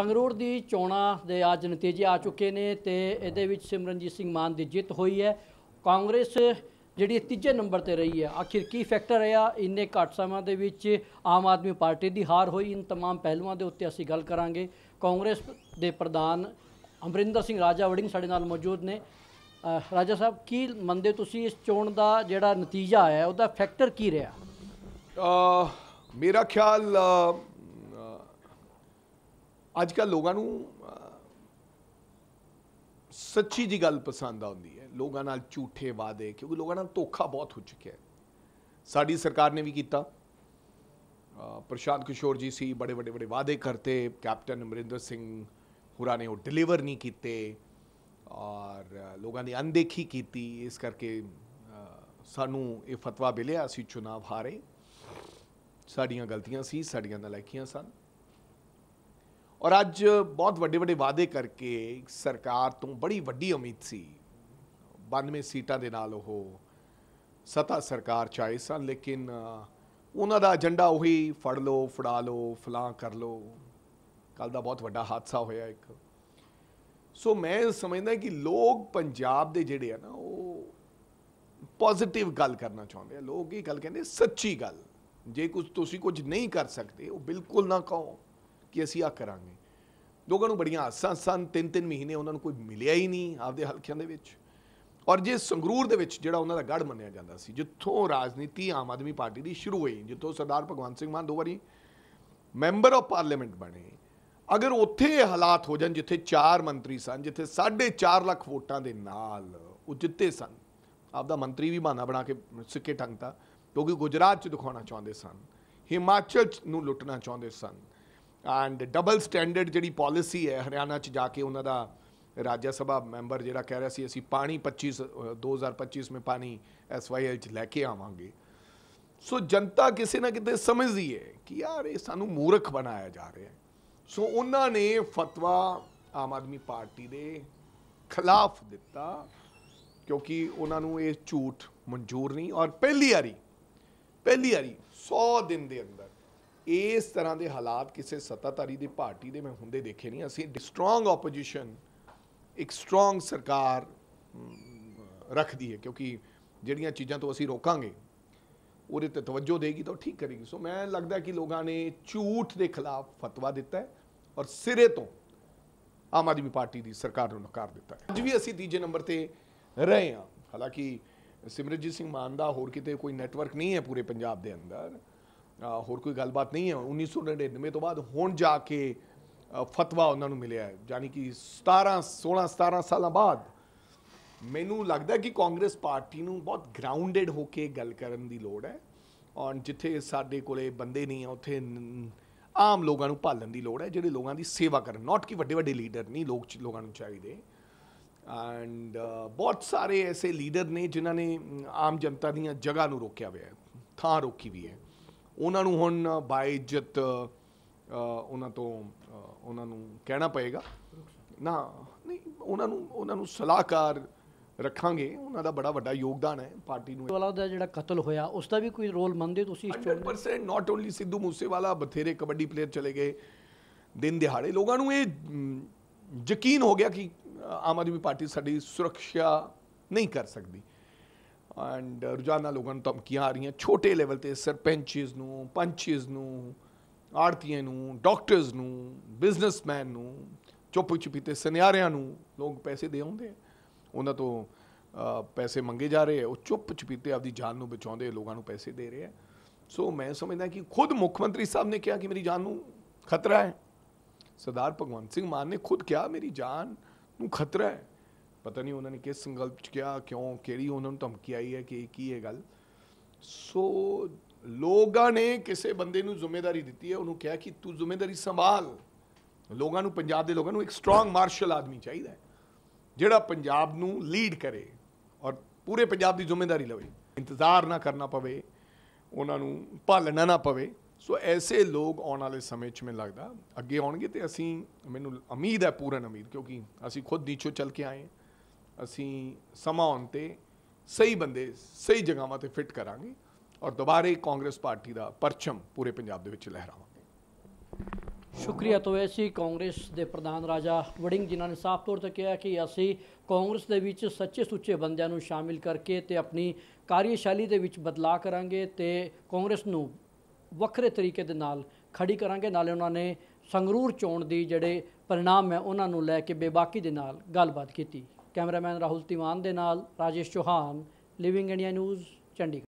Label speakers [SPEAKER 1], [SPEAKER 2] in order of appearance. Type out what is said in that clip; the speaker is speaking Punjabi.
[SPEAKER 1] ਸੰਗਰੂਰ ਦੀ ਚੋਣਾਂ ਦੇ ਅੱਜ ਨਤੀਜੇ ਆ ਚੁੱਕੇ ਨੇ ਤੇ ਇਹਦੇ ਵਿੱਚ ਸਿਮਰਨਜੀਤ ਸਿੰਘ ਮਾਨ ਦੀ ਜਿੱਤ ਹੋਈ ਹੈ ਕਾਂਗਰਸ ਜਿਹੜੀ ਤੀਜੇ ਨੰਬਰ ਤੇ ਰਹੀ ਹੈ ਆਖਿਰ ਕੀ ਫੈਕਟਰ ਰਿਹਾ ਇੰਨੇ ਘੱਟ ਸਮਾਂ ਦੇ ਵਿੱਚ ਆਮ ਆਦਮੀ ਪਾਰਟੀ ਦੀ ਹਾਰ ਹੋਈ ਇਨ ਤਮਾਮ ਪਹਿਲੂਆਂ ਦੇ ਉੱਤੇ ਅਸੀਂ ਗੱਲ ਕਰਾਂਗੇ ਕਾਂਗਰਸ ਦੇ ਪ੍ਰਧਾਨ ਅਮਰਿੰਦਰ ਸਿੰਘ ਰਾਜਾ ਵੜਿੰਗ ਸਾਡੇ ਨਾਲ ਮੌਜੂਦ ਨੇ ਰਾਜਾ ਸਾਹਿਬ ਕੀ ਮੰਨਦੇ ਤੁਸੀਂ ਇਸ ਚੋਣ ਦਾ ਜਿਹੜਾ ਨਤੀਜਾ ਆਇਆ ਉਹਦਾ ਫੈਕਟਰ ਕੀ
[SPEAKER 2] ਰਿਹਾ ਮੇਰਾ ਖਿਆਲ ਅੱਜ ਕੱਲ ਲੋਕਾਂ ਨੂੰ ਸੱਚੀ ਦੀ ਗੱਲ ਪਸੰਦ ਆਉਂਦੀ ਹੈ ਲੋਕਾਂ ਨਾਲ ਝੂਠੇ ਵਾਅਦੇ ਕਿਉਂਕਿ ਲੋਕਾਂ ਨਾਲ ਧੋਖਾ ਬਹੁਤ ਹੋ ਚੁੱਕਿਆ ਹੈ ਸਾਡੀ ਸਰਕਾਰ ਨੇ ਵੀ ਕੀਤਾ ਪ੍ਰਸ਼ਾਦ ਕਿਸ਼ੋਰ ਜੀ ਸੀ ਬੜੇ ਵੱਡੇ ਵੱਡੇ ਵਾਅਦੇ ਕਰਤੇ ਕੈਪਟਨ ਅਮਰਿੰਦਰ ਸਿੰਘ ਹੁਰਾ ਨੇ ਉਹ ਡਿਲੀਵਰ ਨਹੀਂ ਕੀਤੇ ਔਰ ਲੋਕਾਂ ਦੀ ਅਣਦੇਖੀ ਕੀਤੀ ਇਸ ਕਰਕੇ ਸਾਨੂੰ ਇਹ ਫਤਵਾ ਮਿਲਿਆ ਅਸੀਂ ਚੋਣਾਂ ਹਾਰੇ ਸਾਡੀਆਂ ਗਲਤੀਆਂ ਸੀ ਸਾਡੀਆਂ ਨਲਾਇਕੀਆਂ ਸਨ ਔਰ ਅੱਜ ਬਹੁਤ ਵੱਡੇ ਵੱਡੇ ਵਾਅਦੇ ਕਰਕੇ ਸਰਕਾਰ ਤੋਂ ਬੜੀ ਵੱਡੀ ਉਮੀਦ ਸੀ 92 ਸੀਟਾਂ ਦੇ ਨਾਲ ਉਹ ਸਤਾ ਸਰਕਾਰ ਚ ਸਨ ਲੇਕਿਨ ਉਹਨਾਂ ਦਾ ਏਜੰਡਾ ਉਹੀ ਫੜ ਲੋ ਫੜਾ ਲੋ ਫਲਾਂ ਕਰ ਲੋ ਕੱਲ ਦਾ ਬਹੁਤ ਵੱਡਾ ਹਾਦਸਾ ਹੋਇਆ ਇੱਕ ਸੋ ਮੈਂ ਸਮਝਦਾ ਕਿ ਲੋਕ ਪੰਜਾਬ ਦੇ ਜਿਹੜੇ ਆ ਨਾ ਉਹ ਪੋਜ਼ਿਟਿਵ ਗੱਲ ਕਰਨਾ ਚਾਹੁੰਦੇ ਆ ਲੋਕ ਇਹ ਗੱਲ ਕਹਿੰਦੇ ਸੱਚੀ ਗੱਲ ਜੇ ਕੁਝ ਤੁਸੀਂ ਕੁਝ ਨਹੀਂ ਕਰ ਸਕਦੇ ਉਹ ਬਿਲਕੁਲ ਨਾ ਕਹੋ ਕਿ ਅਸੀਂ ਆ ਕਰਾਂਗੇ ਲੋਕਾਂ ਨੂੰ ਬੜੀਆਂ ਆਸਾਂ ਸਨ ਤਿੰਨ ਤਿੰਨ ਮਹੀਨੇ ਉਹਨਾਂ ਨੂੰ ਕੋਈ ਮਿਲਿਆ ਹੀ ਨਹੀਂ ਆਪਦੇ ਹਲਕਿਆਂ ਦੇ ਵਿੱਚ ਔਰ ਜੇ ਸੰਗਰੂਰ ਦੇ ਵਿੱਚ ਜਿਹੜਾ ਉਹਨਾਂ ਦਾ ਗੜ ਮੰਨਿਆ ਜਾਂਦਾ ਸੀ ਜਿੱਥੋਂ ਰਾਜਨੀਤੀ ਆਮ ਆਦਮੀ ਪਾਰਟੀ ਦੀ ਸ਼ੁਰੂ ਹੋਈ ਜਿੱਥੋਂ ਸਰਦਾਰ ਭਗਵੰਤ ਸਿੰਘ ਮਾਨ ਦੋ ਵਾਰੀ ਮੈਂਬਰ ਆਫ ਪਾਰਲੀਮੈਂਟ ਬਣੇ ਅਗਰ ਉੱਥੇ ਹਾਲਾਤ ਹੋ ਜਾਣ ਜਿੱਥੇ 4 ਮੰਤਰੀ ਸਨ ਜਿੱਥੇ 4.5 ਲੱਖ ਵੋਟਾਂ ਦੇ ਨਾਲ ਉਹ ਜਿੱਤੇ ਸਨ ਆਪਦਾ ਮੰਤਰੀ ਵੀ ਬਹਾਨਾ ਬਣਾ ਕੇ ਸਿੱਕੇ ਟੰਗਤਾ ਕਿਉਂਕਿ ਗੁਜਰਾਤ 'ਚ ਦਿਖਾਉਣਾ ਚਾਹੁੰਦੇ ਸਨ ਹਿਮਾਚਲ ਨੂੰ ਲੁੱਟਣਾ ਚਾਹੁੰਦੇ ਸਨ ਐਂਡ ਡਬਲ ਸਟੈਂਡਰਡ ਜਿਹੜੀ ਪਾਲਿਸੀ ਹੈ ਹਰਿਆਣਾ 'ਚ ਜਾ ਕੇ ਉਹਨਾਂ ਦਾ ਰਾਜ ਸਭਾ ਮੈਂਬਰ ਜਿਹੜਾ ਕਹਿ ਰਿਹਾ ਸੀ ਅਸੀਂ ਪਾਣੀ 25 2025 ਮੇ ਪਾਣੀ ਐਸਵਾਈਐਲ 'ਚ ਲੈ ਕੇ ਆਵਾਂਗੇ ਸੋ ਜਨਤਾ ਕਿਸੇ ਨਾ ਕਿਤੇ ਸਮਝਦੀ ਹੈ ਕਿ ਯਾਰ ਇਹ ਸਾਨੂੰ ਮੂਰਖ ਬਣਾਇਆ ਜਾ ਰਿਹਾ ਹੈ ਸੋ ਉਹਨਾਂ ਨੇ ਫਤਵਾ ਆਮ ਆਦਮੀ ਪਾਰਟੀ ਦੇ ਖਿਲਾਫ ਦਿੱਤਾ ਕਿਉਂਕਿ ਉਹਨਾਂ ਨੂੰ ਇਹ ਝੂਠ ਮਨਜ਼ੂਰ ਨਹੀਂ ਔਰ ਪਹਿਲੀ ਵਾਰੀ ਪਹਿਲੀ ਵਾਰੀ 100 ਦਿਨ ਦੇ ਅੰਦਰ ਇਸ ਤਰ੍ਹਾਂ ਦੇ ਹਾਲਾਤ ਕਿਸੇ ਸੱਤਾਧਾਰੀ ਦੀ ਪਾਰਟੀ ਦੇ ਮੈਂ ਹੁੰਦੇ ਦੇਖੇ ਨਹੀਂ ਅਸੀਂ ਸਟਰੋਂਗ ਆਪੋਜੀਸ਼ਨ ਇੱਕ ਸਟਰੋਂਗ ਸਰਕਾਰ ਰੱਖਦੀ ਹੈ ਕਿਉਂਕਿ ਜਿਹੜੀਆਂ ਚੀਜ਼ਾਂ ਤੋਂ ਅਸੀਂ ਰੋਕਾਂਗੇ ਉਹਦੇ ਤੇ ਤਵੱਜੋ ਦੇਗੀ ਤਾਂ ਠੀਕ ਕਰੇਗੀ ਸੋ ਮੈਂ ਲੱਗਦਾ ਕਿ ਲੋਕਾਂ ਨੇ ਝੂਠ ਦੇ ਖਿਲਾਫ ਫਤਵਾ ਦਿੱਤਾ ਔਰ ਸਿਰੇ ਤੋਂ ਆਮ ਆਦਮੀ ਪਾਰਟੀ ਦੀ ਸਰਕਾਰ ਨੂੰ ਨਕਾਰ ਦਿੱਤਾ ਅੱਜ ਵੀ ਅਸੀਂ ਤੀਜੇ ਨੰਬਰ ਤੇ ਰਹੇ ਹਾਂ ਹਾਲਾਂਕਿ ਸਿਮਰਜੀਤ ਸਿੰਘ ਮਾਨ ਦਾ ਹੋਰ ਕਿਤੇ ਕੋਈ ਨੈਟਵਰਕ ਨਹੀਂ ਹੈ ਪੂਰੇ ਪੰਜਾਬ ਦੇ ਅੰਦਰ ਹੋਰ ਕੋਈ ਗੱਲਬਾਤ ਨਹੀਂ ਹੈ 1999 ਤੋਂ ਬਾਅਦ ਹੁਣ ਜਾ ਕੇ ਫਤਵਾ ਉਹਨਾਂ ਨੂੰ ਮਿਲਿਆ ਹੈ ਯਾਨੀ ਕਿ 17 16 17 ਸਾਲਾਂ ਬਾਅਦ ਮੈਨੂੰ ਲੱਗਦਾ ਕਿ ਕਾਂਗਰਸ ਪਾਰਟੀ ਨੂੰ ਬਹੁਤ ਗਰਾਊਂਡਡ ਹੋ ਕੇ ਗੱਲ ਕਰਨ ਦੀ ਲੋੜ ਹੈ ਔਰ ਜਿੱਥੇ ਸਾਡੇ ਕੋਲੇ ਬੰਦੇ ਨਹੀਂ ਆ ਉੱਥੇ ਆਮ ਲੋਕਾਂ ਨੂੰ ਭਾਲਣ ਦੀ ਲੋੜ ਹੈ ਜਿਹੜੇ ਲੋਕਾਂ ਦੀ ਸੇਵਾ ਕਰਨ ਨਾਟ ਕਿ ਵੱਡੇ ਵੱਡੇ ਲੀਡਰ ਨਹੀਂ ਲੋਕ ਲੋਕਾਂ ਨੂੰ ਚਾਹੀਦੇ ਐਂਡ ਬਹੁਤ ਸਾਰੇ ਐਸੇ ਲੀਡਰ ਨੇ ਜਿਨ੍ਹਾਂ ਨੇ ਆਮ ਜਨਤਾ ਦੀਆਂ ਜਗ੍ਹਾ ਨੂੰ ਰੋਕਿਆ ਹੋਇਆ ਹੈ ਥਾਂ ਰੋਕੀ ਵੀ ਹੈ ਉਹਨਾਂ ਨੂੰ ਹੁਣ ਬਾਇਜਤ ਉਹਨਾਂ ਤੋਂ ਉਹਨਾਂ ਨੂੰ ਕਹਿਣਾ ਪਏਗਾ ਨਾ ਨਹੀਂ ਉਹਨਾਂ ਨੂੰ ਉਹਨਾਂ ਨੂੰ ਸਲਾਹਕਾਰ ਰੱਖਾਂਗੇ ਉਹਨਾਂ ਦਾ ਬੜਾ ਵੱਡਾ ਯੋਗਦਾਨ ਹੈ ਪਾਰਟੀ ਨੂੰ ਵਾਲਾ ਦਾ ਜਿਹੜਾ ਕਤਲ ਹੋਇਆ ਉਸ ਦਾ ਵੀ ਕੋਈ ਰੋਲ ਮੰਨਦੇ ਤੁਸੀਂ 100% ਨਾਟ ਓਨਲੀ ਸਿੱਧੂ ਮੂਸੇਵਾਲਾ ਬਥੇਰੇ ਕਬੱਡੀ ਪਲੇਅਰ ਚਲੇ ਗਏ ਦਿਨ ਦਿਹਾੜੇ ਲੋਕਾਂ ਨੂੰ ਇਹ ਯਕੀਨ ਹੋ ਗਿਆ ਕਿ ਆਮ ਆਦਮੀ ਪਾਰਟੀ ਸਾਡੀ ਸੁਰੱਖਿਆ ਨਹੀਂ ਕਰ ਸਕਦੀ ਐਂਡ ਰੋਜ਼ਾਨਾ uh, ਲੋਕਾਂ ਨੂੰ ਧਮਕੀਆਂ ਆ ਰਹੀਆਂ ਛੋਟੇ ਲੈਵਲ ਤੇ ਸਰਪੰਚਸ ਨੂੰ ਪੰਚਸ ਨੂੰ ਆੜਤੀਆਂ ਨੂੰ ਡਾਕਟਰਸ ਨੂੰ ਬਿਜ਼ਨਸਮੈਨ ਨੂੰ ਚੁੱਪ ਚੁਪੀ ਤੇ ਸਨਿਆਰਿਆਂ ਨੂੰ ਲੋਕ ਪੈਸੇ ਦੇ ਆਉਂਦੇ ਉਹਨਾਂ ਤੋਂ ਪੈਸੇ ਮੰਗੇ ਜਾ ਰਹੇ ਉਹ ਚੁੱਪ ਚੁਪੀਤੇ ਆਪਦੀ ਜਾਨ ਨੂੰ ਬਚਾਉਂਦੇ ਲੋਕਾਂ ਨੂੰ ਪੈਸੇ ਦੇ ਰਹੇ ਆ ਸੋ ਮੈਂ ਸਮਝਦਾ ਕਿ ਖੁਦ ਮੁੱਖ ਮੰਤਰੀ ਸਾਹਿਬ ਨੇ ਕਿਹਾ ਕਿ ਮੇਰੀ ਜਾਨ ਨੂੰ ਖਤਰਾ ਹੈ ਸਰਦਾਰ ਭਗਵੰਤ ਸਿੰਘ ਮਾਨ ਨੇ ਖੁਦ ਕਿਹਾ ਮੇਰੀ ਜਾਨ ਨੂੰ ਖਤਰਾ ਹੈ ਪਤਾ ਨਹੀਂ ਉਹਨਾਂ ਨੇ ਕਿਸ ਸੰਗਲਪ 'ਚ ਕਿਹਾ ਕਿਉਂ ਕਿਹੜੀ ਉਹਨਾਂ ਨੂੰ ਧਮਕੀ ਆਈ ਹੈ ਕਿ ਕੀ ਇਹ ਗੱਲ ਸੋ ਲੋਗਾਂ ਨੇ ਕਿਸੇ ਬੰਦੇ ਨੂੰ ਜ਼ਿੰਮੇਵਾਰੀ ਦਿੱਤੀ ਹੈ ਉਹਨੂੰ ਕਿਹਾ ਕਿ ਤੂੰ ਜ਼ਿੰਮੇਵਾਰੀ ਸੰਭਾਲ ਲੋਕਾਂ ਨੂੰ ਪੰਜਾਬ ਦੇ ਲੋਕਾਂ ਨੂੰ ਇੱਕ ਸਟਰੋਂਗ ਮਾਰਸ਼ਲ ਆਦਮੀ ਚਾਹੀਦਾ ਹੈ ਜਿਹੜਾ ਪੰਜਾਬ ਨੂੰ ਲੀਡ ਕਰੇ ਔਰ ਪੂਰੇ ਪੰਜਾਬ ਦੀ ਜ਼ਿੰਮੇਵਾਰੀ ਲਵੇ ਇੰਤਜ਼ਾਰ ਨਾ ਕਰਨਾ ਪਵੇ ਉਹਨਾਂ ਨੂੰ ਭਾਲਣਾ ਨਾ ਪਵੇ ਸੋ ਐਸੇ ਲੋਕ ਆਉਣ ਵਾਲੇ ਸਮੇਂ 'ਚ ਮੈਨੂੰ ਲੱਗਦਾ ਅੱਗੇ ਆਉਣਗੇ ਤੇ ਅਸੀਂ ਮੈਨੂੰ ਉਮੀਦ ਹੈ ਪੂਰਨ ਉਮੀਦ ਕਿਉਂਕਿ ਅਸੀਂ ਖੁਦ ਨੀਚੋਂ ਚੱਲ ਕੇ ਆਏ ਹਾਂ ਅਸੀਂ ਸਮਾਂ ਆਉਣ ਤੇ ਸਹੀ ਬੰਦੇ ਸਹੀ ਜਗ੍ਹਾਵਾਂ ਤੇ ਫਿੱਟ ਕਰਾਂਗੇ ਔਰ ਦੁਬਾਰੇ ਕਾਂਗਰਸ ਪਾਰਟੀ ਦਾ ਪਰਚਮ ਪੂਰੇ ਪੰਜਾਬ ਦੇ ਵਿੱਚ ਲਹਿਰਾਵਾਂਗੇ
[SPEAKER 1] ਸ਼ੁਕਰੀਆ ਤੋਂ ਐਸੀ ਕਾਂਗਰਸ ਦੇ ਪ੍ਰਧਾਨ ਰਾਜਾ ਵੜਿੰਗ ਜਿਨ੍ਹਾਂ ਨੇ ਸਾਫ਼ ਤੌਰ ਤੇ ਕਿਹਾ ਕਿ ਅਸੀਂ ਕਾਂਗਰਸ ਦੇ ਵਿੱਚ ਸੱਚੇ ਸੁੱਚੇ ਬੰਦਿਆਂ ਨੂੰ ਸ਼ਾਮਿਲ ਕਰਕੇ ਤੇ ਆਪਣੀ ਕਾਰਜਸ਼ੈਲੀ ਦੇ ਵਿੱਚ ਬਦਲਾ ਕਰਾਂਗੇ ਤੇ ਕਾਂਗਰਸ ਨੂੰ ਵੱਖਰੇ ਤਰੀਕੇ ਦੇ ਨਾਲ ਖੜੀ ਕਰਾਂਗੇ ਨਾਲੇ ਉਹਨਾਂ ਨੇ ਸੰਗਰੂਰ ਚੋਣ ਦੀ ਜਿਹੜੇ ਪਰਿਣਾਮ ਹੈ ਉਹਨਾਂ ਨੂੰ ਲੈ ਕੇ ਬੇਬਾਕੀ ਦੇ ਨਾਲ ਗੱਲਬਾਤ ਕੀਤੀ ਕੈਮਰਾਮੈਨ ਰਾਹੁਲ ਤਿਵਾਨ ਦੇ ਨਾਲ Rajesh Chauhan living India news Chandigarh